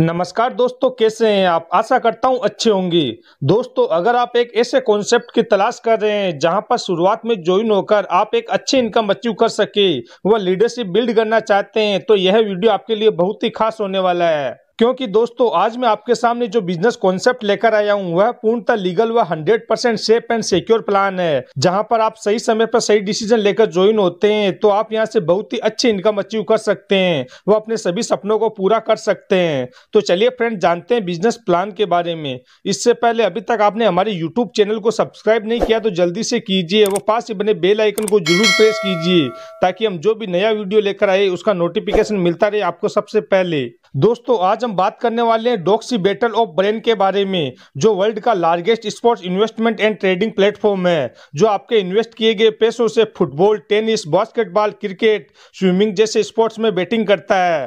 नमस्कार दोस्तों कैसे हैं आप आशा करता हूं अच्छे होंगे दोस्तों अगर आप एक ऐसे कॉन्सेप्ट की तलाश कर रहे हैं जहां पर शुरुआत में ज्वाइन होकर आप एक अच्छी इनकम अचीव कर सके व लीडरशिप बिल्ड करना चाहते हैं तो यह वीडियो आपके लिए बहुत ही खास होने वाला है क्योंकि दोस्तों आज मैं आपके सामने जो बिजनेस कॉन्सेप्ट लेकर आया हूँ वह पूर्णतः लीगल व 100 percent safe and secure plan है जहाँ पर आप सही समय पर सही डिसीजन लेकर ज्वाइन होते हैं तो आप यहाँ से बहुत ही अच्छी इनकम अचीव कर सकते हैं व अपने सभी सपनों को पूरा कर सकते हैं तो चलिए फ्रेंड जानते हैं बिजनेस प्लान के बारे में इससे पहले अभी तक आपने हमारे यूट्यूब चैनल को सब्सक्राइब नहीं किया तो जल्दी से कीजिए वो पास ही बने बेल आइकन को जरूर प्रेस कीजिए ताकि हम जो भी नया वीडियो लेकर आए उसका नोटिफिकेशन मिलता रहे आपको सबसे पहले दोस्तों आज हम बात करने वाले हैं डॉक्सी बैटल ऑफ ब्रेन के बारे में जो वर्ल्ड का largest sports investment and trading platform है जो आपके इन्वेस्ट किए गए पैसों से football tennis basketball cricket swimming जैसे स्पोर्ट्स में बैटिंग करता है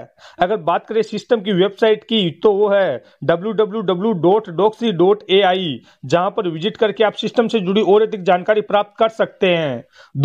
अगर बात करें सिस्टम की वेबसाइट की तो वो है डब्ल्यू जहां पर विजिट करके आप सिस्टम से जुड़ी और अधिक जानकारी प्राप्त कर सकते हैं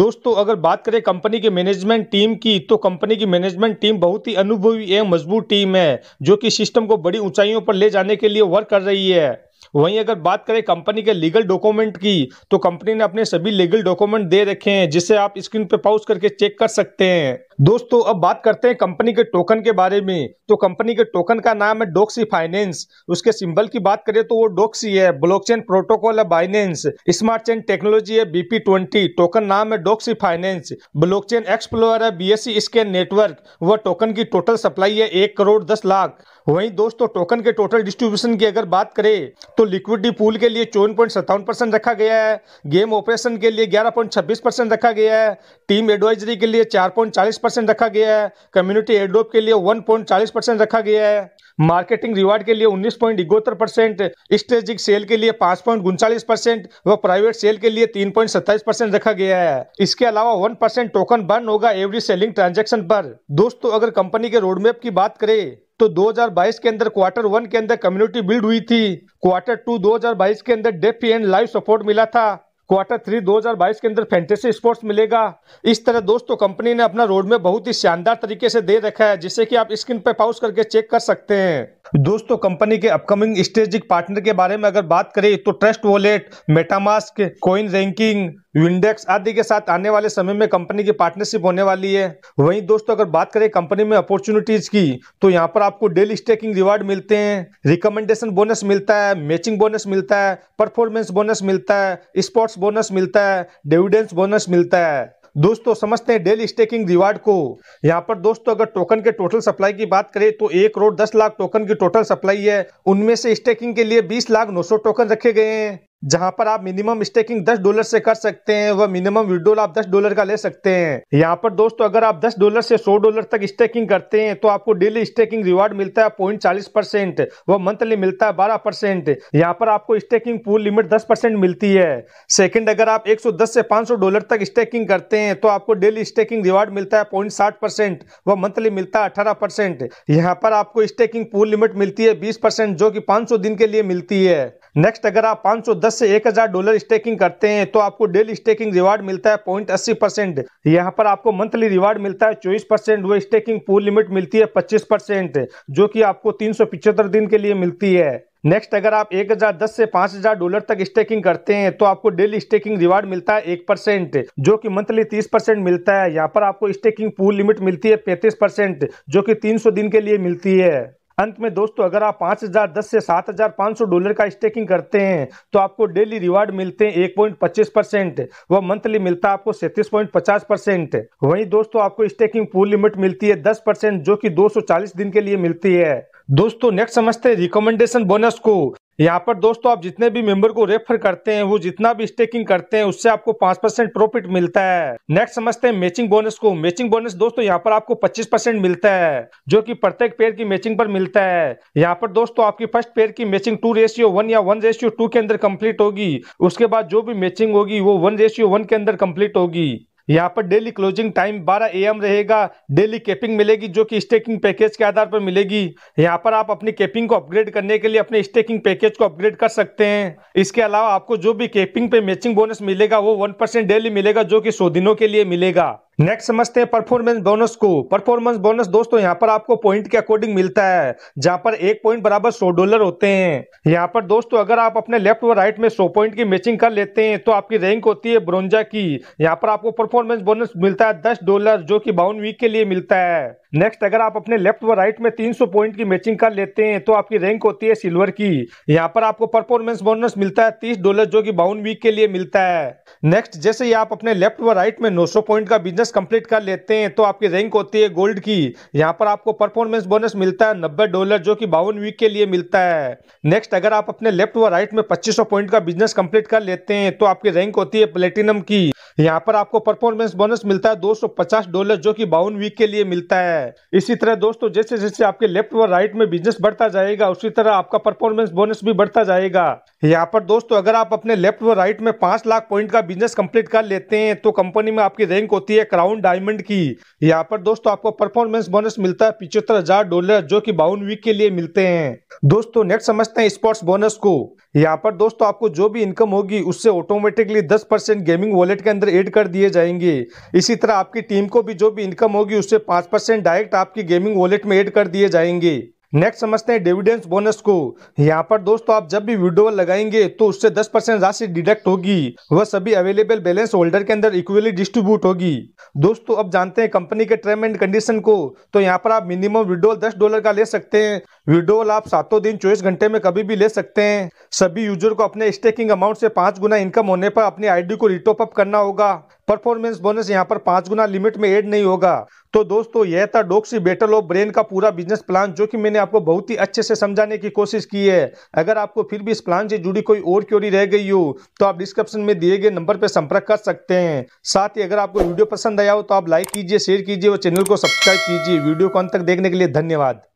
दोस्तों अगर बात करें कंपनी के मैनेजमेंट टीम की तो कंपनी की मैनेजमेंट टीम बहुत ही अनुभवी एवं मजबूत टीम है है जो कि सिस्टम को बड़ी ऊंचाइयों पर ले जाने के लिए वर्क कर रही है वहीं अगर बात करें कंपनी के लीगल डॉक्यूमेंट की तो कंपनी ने अपने सभी लीगल डॉक्यूमेंट दे रखे हैं जिसे आप स्क्रीन पर पॉज करके चेक कर सकते हैं दोस्तों अब बात करते हैं कंपनी के टोकन के बारे में तो कंपनी के टोकन का नाम है डोक्सी फाइनेंस उसके सिंबल की बात करें तो वो डोक्सी है ब्लॉकचेन प्रोटोकॉल है बाइनेंस स्मार्ट चेन टेक्नोलॉजी है बीपी ट्वेंटी टोकन नाम है डोक्सी फाइनेंस ब्लॉकचेन एक्सप्लोर है बीएससी स्कैन नेटवर्क वह टोकन की टोटल सप्लाई है एक करोड़ दस लाख वहीं दोस्तों टोकन के टोटल डिस्ट्रीब्यूशन की अगर बात करें तो लिक्विडी पूल के लिए चौवन पॉइंट सत्तावन परसेंट रखा गया है गेम ऑपरेशन के लिए ग्यारह पॉइंट छब्बीस परसेंट रखा गया है टीम एडवाइजरी के लिए चार पॉइंट चालीस परसेंट रखा गया है कम्युनिटी एडोप के लिए 1.40 परसेंट रखा गया है मार्केटिंग रिवार्ड के लिए उन्नीस पॉइंट इकहत्तर परसेंट स्ट्रेजिक सेल के लिए पांच पॉइंट उनचालीस परसेंट व प्राइवेट सेल के लिए तीन पॉइंट सत्ताईस परसेंट रखा गया है इसके अलावा वन परसेंट टोकन बर्न होगा एवरी सेलिंग ट्रांजेक्शन पर दोस्तों अगर कंपनी के रोडमेप की बात करें तो 2022 के अंदर क्वार्टर वन के अंदर कम्युनिटी बिल्ड हुई थी क्वार्टर टू 2022 के अंदर डेफ एंड लाइव सपोर्ट मिला था क्वार्टर थ्री 2022 के अंदर फैंटेसी स्पोर्ट्स मिलेगा इस तरह दोस्तों कंपनी ने अपना रोड में बहुत ही शानदार तरीके से दे रखा है जिससे कि आप स्क्रीन पर पाउस करके चेक कर सकते हैं दोस्तों कंपनी के अपकमिंग स्ट्रेटेजिक पार्टनर के बारे में अगर बात करें तो trust wallet MetaMask coin ranking विंडेक्स आदि के साथ आने वाले समय में कंपनी की पार्टनरशिप होने वाली है वहीं दोस्तों अगर बात करें कंपनी में अपॉर्चुनिटीज की तो यहाँ पर आपको डेली स्टेकिंग रिवार्ड मिलते हैं रिकमेंडेशन बोनस मिलता है मैचिंग बोनस मिलता है परफॉर्मेंस बोनस मिलता है स्पोर्ट्स बोनस मिलता है डिविडेंस बोनस मिलता है दोस्तों समझते हैं डेली स्टेकिंग रिवार्ड को यहाँ पर दोस्तों अगर टोकन के टोटल सप्लाई की बात करें तो एक करोड़ दस लाख टोकन की टोटल सप्लाई है उनमें से स्टेकिंग के लिए बीस लाख नौ सौ टोकन रखे गए हैं जहां पर आप मिनिमम स्टेकिंग 10 डॉलर से कर सकते हैं वह मिनिमम विड्रोल आप 10 डॉलर का ले सकते हैं यहां पर दोस्तों अगर आप 10 डॉलर से 100 डॉलर तक स्टेकिंग करते हैं तो आपको डेली स्टेकिंग रिवार्ड मिलता है पॉइंट चालीस परसेंट वह मंथली मिलता है बारह परसेंट यहाँ पर आपको स्टेकिंग पूल लिमिट दस परसेंट मिलती है सेकेंड अगर आप एक सौ दस से पांच सौ डॉलर तक स्टेकिंग करते हैं तो आपको डेली स्टेकिंग रिवार्ड मिलता है पॉइंट साठ परसेंट वह मंथली मिलता है अठारह परसेंट यहाँ पर आपको स्टेकिंग पूल लिमिट मिलती है बीस परसेंट जो की पांच सौ दिन के लिए मिलती है नेक्स्ट अगर आप 510 से 1000 डॉलर स्टेकिंग करते हैं तो आपको डेली स्टेकिंग रिवार्ड मिलता है पॉइंट अस्सी परसेंट यहाँ पर आपको मंथली रिवार्ड मिलता है चौबीस परसेंट वो स्टेकिंग पूल लिमिट मिलती है पच्चीस परसेंट जो कि आपको तीन दिन के लिए मिलती है नेक्स्ट अगर आप 1010 से 5000 डॉलर तक स्टेकिंग करते हैं तो आपको डेली स्टेकिंग रिवार्ड मिलता है एक परसेंट जो कि मंथली 30 परसेंट मिलता है यहाँ पर आपको स्टेकिंग पूल लिमिट मिलती है 35 परसेंट जो कि 300 दिन के लिए मिलती है अंत में दोस्तों अगर आप 5000 10 से 7500 डॉलर का स्टेकिंग करते हैं तो आपको डेली रिवार्ड मिलते हैं एक पॉइंट पच्चीस परसेंट व मंथली मिलता है आपको सैतीस पॉइंट पचास परसेंट वही दोस्तों आपको स्टेकिंग पूल लिमिट मिलती है दस परसेंट जो की 240 दिन के लिए मिलती है दोस्तों नेक्स्ट समझते हैं रिकमेंडेशन बोनस को यहाँ पर दोस्तों आप जितने भी मेंबर को रेफर करते हैं वो जितना भी स्टेकिंग करते हैं उससे आपको पांच परसेंट प्रॉफिट मिलता है नेक्स्ट समझते हैं मैचिंग बोनस को मैचिंग बोनस दोस्तों यहाँ पर आपको पच्चीस परसेंट मिलता है जो की प्रत्येक पेयर की मैचिंग पर मिलता है यहाँ पर दोस्तों आपकी फर्स्ट पेयर की मैचिंग टू रेशियो वन या वन रेशियो टू के अंदर कम्प्लीट होगी उसके बाद जो भी मैचिंग होगी वो वन रेशियो वन के अंदर कम्प्लीट होगी यहाँ पर डेली क्लोजिंग टाइम 12 एम रहेगा डेली कैपिंग मिलेगी जो कि स्टेकिंग पैकेज के आधार पर मिलेगी यहाँ पर आप अपनी कैपिंग को अपग्रेड करने के लिए अपने स्टेकिंग पैकेज को अपग्रेड कर सकते हैं इसके अलावा आपको जो भी कैपिंग पे मैचिंग बोनस मिलेगा वो वन डेली मिलेगा जो कि सौ दिनों के लिए मिलेगा नेक्स्ट समझते हैं परफॉर्मेंस बोनस को परफॉर्मेंस बोनस दोस्तों यहाँ पर आपको पॉइंट के अकॉर्डिंग मिलता है जहाँ पर एक पॉइंट बराबर सौ डॉलर होते हैं यहाँ पर दोस्तों अगर आप अपने लेफ्ट व राइट में सौ पॉइंट की मैचिंग कर लेते हैं तो आपकी रैंक होती है ब्रोंजा की यहाँ पर आपको परफॉर्मेंस बोनस मिलता है दस डॉलर जो की बाउन वीक के लिए मिलता है नेक्स्ट अगर आप अपने लेफ्ट व राइट में 300 पॉइंट की मैचिंग कर लेते हैं तो आपकी रैंक होती है सिल्वर की यहाँ पर आपको परफॉर्मेंस बोनस मिलता है तीस डॉलर जो कि बावन वीक के लिए मिलता है नेक्स्ट जैसे ही आप अपने लेफ्ट व राइट में 900 पॉइंट का बिजनेस कंप्लीट कर लेते हैं तो आपकी रैंक होती है गोल्ड की यहाँ पर आपको परफॉर्मेंस बोनस मिलता है नब्बे डॉलर जो की बावन वीक के लिए मिलता है नेक्स्ट अगर आप अपने लेफ्ट व राइट में पच्चीस पॉइंट का बिजनेस कम्प्लीट कर लेते हैं तो आपकी रैंक होती है प्लेटिनम की यहाँ पर आपको परफॉर्मेंस बोनस मिलता है दो डॉलर जो की बावन वीक के लिए मिलता है है इसी तरह दोस्तों जैसे जैसे आपके लेफ्ट व राइट में बिजनेस बढ़ता जाएगा उसी तरह आपका परफॉर्मेंस बोनस भी बढ़ता जाएगा यहाँ पर दोस्तों अगर आप अपने लेफ्ट व राइट में पांच लाख पॉइंट का बिजनेस कंप्लीट कर लेते हैं तो कंपनी में आपकी रैंक होती है क्राउन डायमंड की यहाँ पर दोस्तों आपको परफॉर्मेंस बोनस मिलता है पिछहत्तर हजार डॉलर जो की बाउन वीक के लिए मिलते हैं दोस्तों नेक्स्ट समझते हैं स्पोर्ट्स बोनस को यहाँ पर दोस्तों आपको जो भी इनकम होगी उससे ऑटोमेटिकली 10 परसेंट गेमिंग वॉलेट के अंदर ऐड कर दिए जाएंगे इसी तरह आपकी टीम को भी जो भी इनकम होगी उससे 5 परसेंट डायरेक्ट आपकी गेमिंग वॉलेट में ऐड कर दिए जाएंगे नेक्स्ट समझते हैं डिविडेंस बोनस को यहाँ पर दोस्तों आप जब भी विड्रोवल लगाएंगे तो उससे 10 परसेंट राशि डिडक्ट होगी वह सभी अवेलेबल बैलेंस होल्डर के अंदर इक्वली डिस्ट्रीब्यूट होगी दोस्तों अब जानते हैं कंपनी के टर्म एंड कंडीशन को तो यहाँ पर आप मिनिमम विड्रोवल 10 डॉलर का ले सकते हैं विड्रोल आप सातों दिन चौबीस घंटे में कभी भी ले सकते हैं सभी यूजर को अपने स्टेकिंग अमाउंट से पांच गुना इनकम होने पर अपनी आईडी को रिटॉप अप करना होगा परफॉर्मेंस बोनस यहाँ पर पांच गुना लिमिट में ऐड नहीं होगा तो दोस्तों यह था डॉक्सी बेटल ऑफ ब्रेन का पूरा बिजनेस प्लान जो कि मैंने आपको बहुत ही अच्छे से समझाने की कोशिश की है अगर आपको फिर भी इस प्लान से जुड़ी कोई और क्योरी रह गई हो तो आप डिस्क्रिप्शन में दिए गए नंबर पर संपर्क कर सकते हैं साथ ही अगर आपको वीडियो पसंद आया हो तो आप लाइक कीजिए शेयर कीजिए और चैनल को सब्सक्राइब कीजिए वीडियो को अंत तक देखने के लिए धन्यवाद